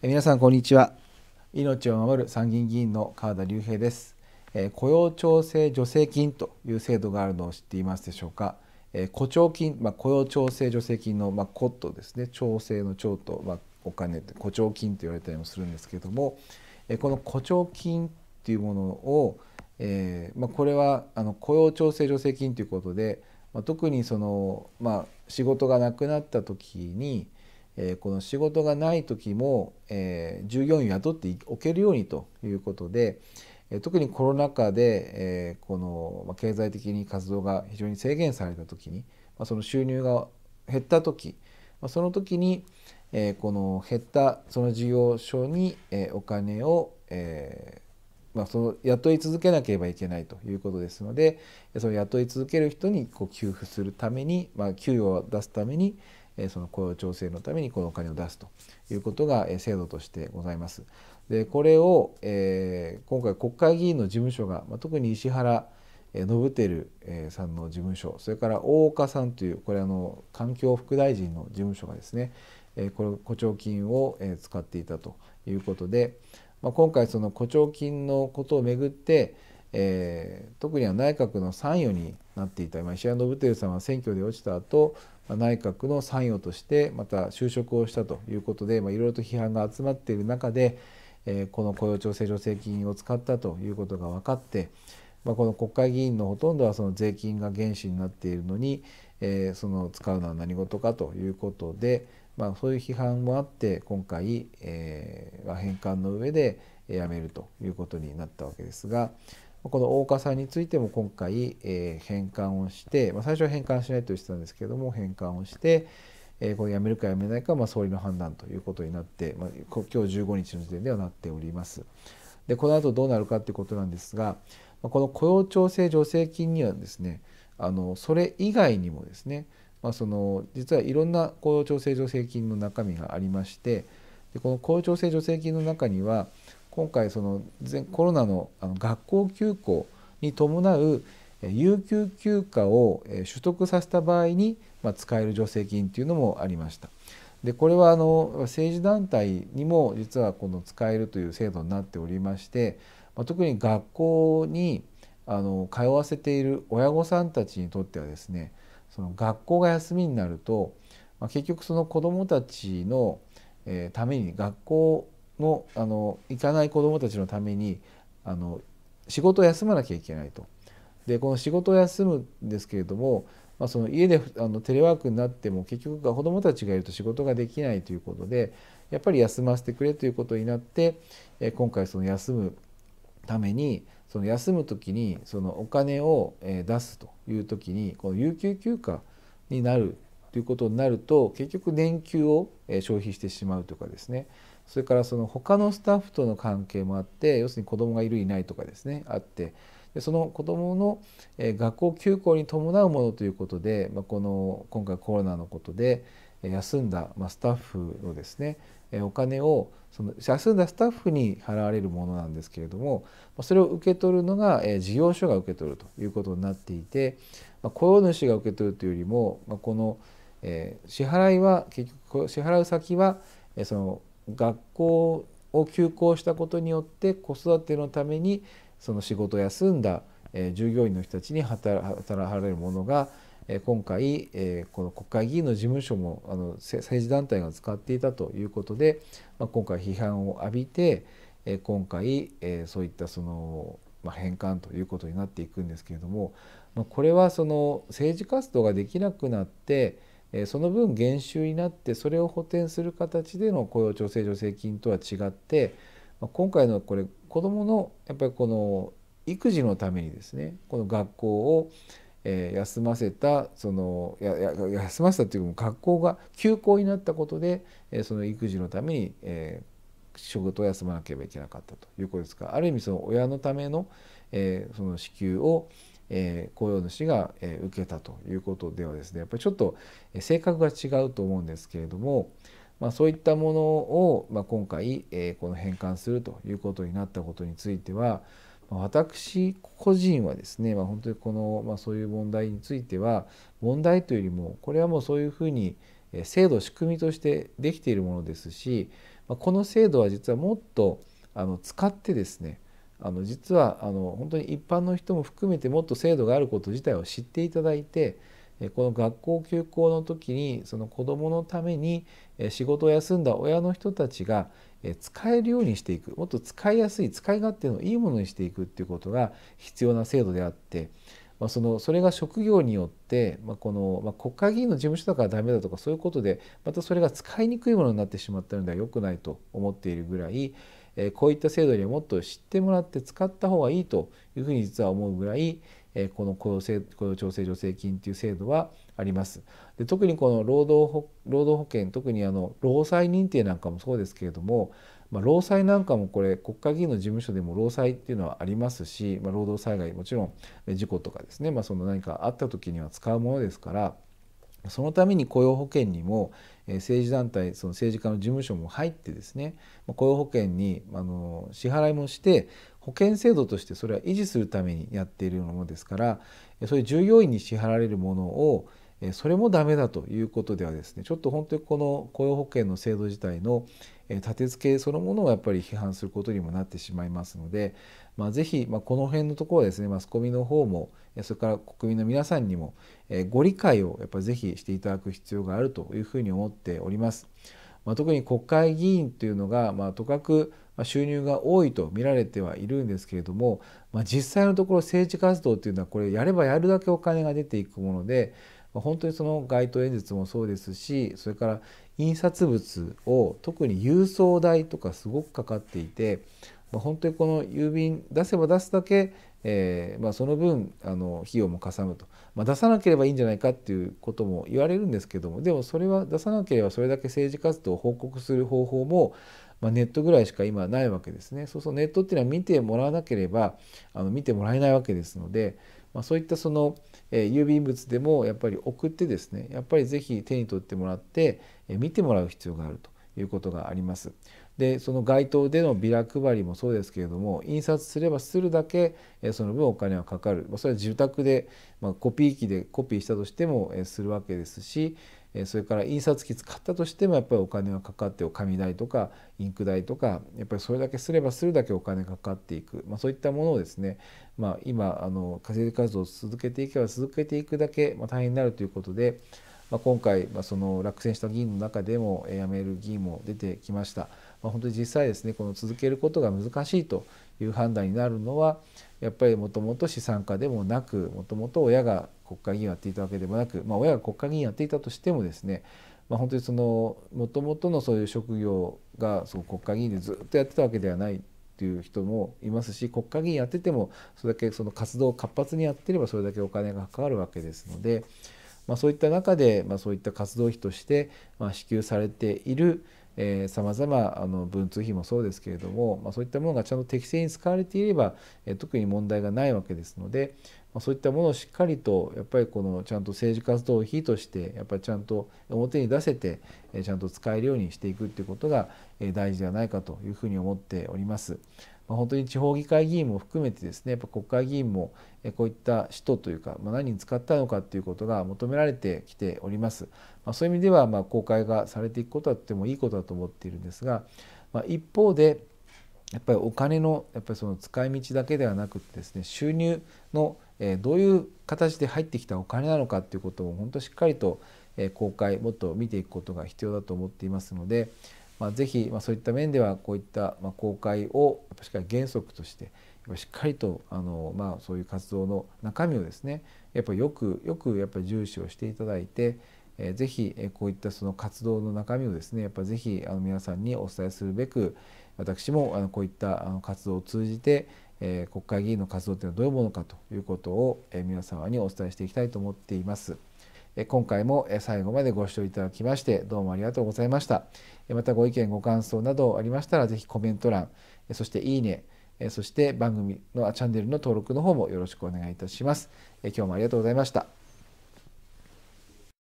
皆さんこんにちは命を守る参議院議員の川田隆平です雇用調整助成金という制度があるのを知っていますでしょうか雇調金、まあ、雇用調整助成金の、まあ、コトですね調整の調と、まあ、お金って雇調金と言われたりもするんですけれどもこの雇調金っていうものを、えー、まあ、これはあの雇用調整助成金ということで、まあ、特にその、まあ、仕事がなくなった時に、えこの仕事がない時も、え従業員を雇っておけるようにということで、え特にコロナ禍で、えこの経済的に活動が非常に制限された時に、まその収入が減った時、まその時に、えこの減ったその事業所に、えお金を、えまその雇い続けなければいけないということですのでその雇い続ける人にこう給付するために、ま給与を出すために、その雇用調整のためにこのお金を出すということが制度としてございます。でこれを、え今回国会議員の事務所が、ま特に石原信輝さんの事務所それから大岡さんというこれあの環境副大臣の事務所がですねこれ補聴金を使っていたということで、ま今回その補聴金のことをめぐってえー、特には内閣の参与になっていた、まあ、石原伸晃さんは選挙で落ちた後、まあ、内閣の参与としてまた就職をしたということで、まあ、いろいろと批判が集まっている中で、えー、この雇用調整助成金を使ったということが分かって、まあ、この国会議員のほとんどはその税金が原資になっているのに、えー、その使うのは何事かということで、まあ、そういう批判もあって今回、えー、返還の上で辞めるということになったわけですが。この大岡さんについても今回、えー、返還をして、まあ、最初は返還しないとしてたんですけども返還をして、えー、これ辞めるか辞めないか、まあ、総理の判断ということになって、まあ、今日15日の時点ではなっております。でこの後どうなるかということなんですがこの雇用調整助成金にはですねあのそれ以外にもですね、まあ、その実はいろんな雇用調整助成金の中身がありましてでこの雇用調整助成金の中には今回そのコロナの学校休校に伴う有給休暇を取得させた場合に使える助成金というのもありました。でこれはあの政治団体にも実はこの使えるという制度になっておりまして特に学校にあの通わせている親御さんたちにとってはですねその学校が休みになると、ま結局その子どもたちの、えために学校のあの行かない子どもたちのためにあの仕事を休まなきゃいけないと。でこの仕事を休むんですけれども、まあ、その家であのテレワークになっても結局子どもたちがいると仕事ができないということでやっぱり休ませてくれということになって今回その休むためにその休む時にそのお金を出すという時にこの有給休暇になるということになると結局年給を消費してしまうとかですねそれからその他のスタッフとの関係もあって要するに子どもがいるいないとかですねあってでその子どもの、え学校休校に伴うものということで、まあ、この今回コロナのことで休んだ、まスタッフのですねお金をその休んだスタッフに払われるものなんですけれどもそれを受け取るのが事業所が受け取るということになっていて雇用主が受け取るというよりもこの支払いは結局支払う先はその学校を休校したことによって子育てのためにその仕事を休んだ、えー、従業員の人たちに働かれるものが、えー、今回、えー、この国会議員の事務所もあの政治団体が使っていたということで、まあ、今回批判を浴びて、えー、今回、えー、そういったその、まあ、返還ということになっていくんですけれども、まあ、これはその政治活動ができなくなってその分減収になってそれを補填する形での雇用調整助成金とは違って今回のこれ子どものやっぱりこの育児のためにですねこの学校を休ませたそのやや休ませたというか学校が休校になったことでその育児のために仕事を休まなければいけなかったということですからある意味その親のための,、えその支給をえー、雇用主が、えー、受けたということではですねやっぱりちょっと性格が違うと思うんですけれども、まあ、そういったものを、まあ、今回、えー、この返還するということになったことについては、まあ、私個人はですね、まあ、本当にこの、まあ、そういう問題については問題というよりもこれはもうそういうふうに制度仕組みとしてできているものですし、まあ、この制度は実はもっとあの使ってですねあの実はあの本当に一般の人も含めてもっと制度があること自体を知っていただいてこの学校休校の時にその子どものために仕事を休んだ親の人たちが使えるようにしていくもっと使いやすい使い勝手のいいものにしていくっていうことが必要な制度であって、まあ、そのそれが職業によって、まあ、この、まあ、国会議員の事務所だから駄目だとかそういうことでまたそれが使いにくいものになってしまったのでは良くないと思っているぐらいえこういった制度にはもっと知ってもらって使った方がいいというふうに実は思うぐらい、えこの雇用制雇用調整助成金という制度はあります。で特にこの労働保労働保険特にあの労災認定なんかもそうですけれども、まあ、労災なんかもこれ国会議員の事務所でも労災っていうのはありますし、まあ、労働災害もちろん事故とかですね、まあ、その何かあった時には使うものですから。そのために雇用保険にも政治団体その政治家の事務所も入ってですね雇用保険にあの支払いもして保険制度としてそれは維持するためにやっているものですからそういう従業員に支払われるものをそれもダメだということではですねちょっと本当にこの雇用保険の制度自体の立て付けそのものをやっぱり批判することにもなってしまいますのでまあ、ぜひ、まあ、この辺のところですねマスコミの方もそれから国民の皆さんにもご理解をやっぱりぜひしていただく必要があるというふうに思っております。まあ、特に国会議員というのが、まあ、とかく収入が多いと見られてはいるんですけれども、まあ、実際のところ政治活動というのはこれやればやるだけお金が出ていくもので、まあ、本当にその街頭演説もそうですしそれから印刷物を特に郵送代とかすごくかかっていてまあ、本当にこの郵便出せば出すだけ、えーまあ、その分あの費用もかさむと、まあ、出さなければいいんじゃないかっていうことも言われるんですけどもでもそれは出さなければそれだけ政治活動を報告する方法も、まあ、ネットぐらいしか今ないわけですねそうそうネットっていうのは見てもらわなければあの見てもらえないわけですので、まあ、そういったその、えー、郵便物でもやっぱり送ってですねやっぱり是非手に取ってもらって、えー、見てもらう必要があると。いうことがあります。でその街頭でのビラ配りもそうですけれども印刷すればするだけその分お金はかかるそれは住宅で、まあ、コピー機でコピーしたとしてもするわけですしそれから印刷機使ったとしてもやっぱりお金はかかってお紙代とかインク代とかやっぱりそれだけすればするだけお金かかっていく、まあ、そういったものをですね、まあ、今あの稼ぎ活動を続けていけば続けていくだけ、ま大変になるということで。まあ、今回、まあ、その落選した議員の中でも辞める議員も出てきました。まあ、本当に実際ですねこの続けることが難しいという判断になるのはやっぱりもともと資産家でもなくもともと親が国会議員をやっていたわけでもなく、まあ、親が国会議員やっていたとしてもですね、まあ、本当にそのもともとのそういう職業がその国会議員でずっとやってたわけではないという人もいますし国会議員やっててもそれだけその活動を活発にやってればそれだけお金がかかるわけですので。まあ、そういった中で、まあ、そういった活動費として、ま支給されているさまざま文通費もそうですけれども、まあ、そういったものがちゃんと適正に使われていれば、え特に問題がないわけですので、まあ、そういったものをしっかりとやっぱりこのちゃんと政治活動費としてやっぱりちゃんと表に出せて、えちゃんと使えるようにしていくっていうことが、え大事ではないかというふうに思っております。まあ、本当に地方議会議員も含めてですねやっぱ国会議員もこういった使途というか、まあ、何に使ったのかということが求められてきております。まあ、そういう意味ではま公開がされていくことはとてもいいことだと思っているんですが、ま一方でやっぱりお金のやっぱりその使い道だけではなくてですね収入のどういう形で入ってきたお金なのかということを本当しっかりと公開もっと見ていくことが必要だと思っていますので、まあ、ぜひ、まあ、そういった面ではこういった、まあ、公開をしっかり原則としてしっかりとあの、まあ、そういう活動の中身をですねやっぱよくよくやっぱ重視をしていただいて、えー、ぜひこういったその活動の中身をですねやっぱぜひあの皆さんにお伝えするべく私もあのこういったあの活動を通じて、えー、国会議員の活動というのはどういうものかということを、えー、皆様にお伝えしていきたいと思っています。今回も最後までご視聴いただきましてどうもありがとうございましたまたご意見ご感想などありましたら是非コメント欄そしていいねそして番組のチャンネルの登録の方もよろしくお願いいたします今日もありがとうございました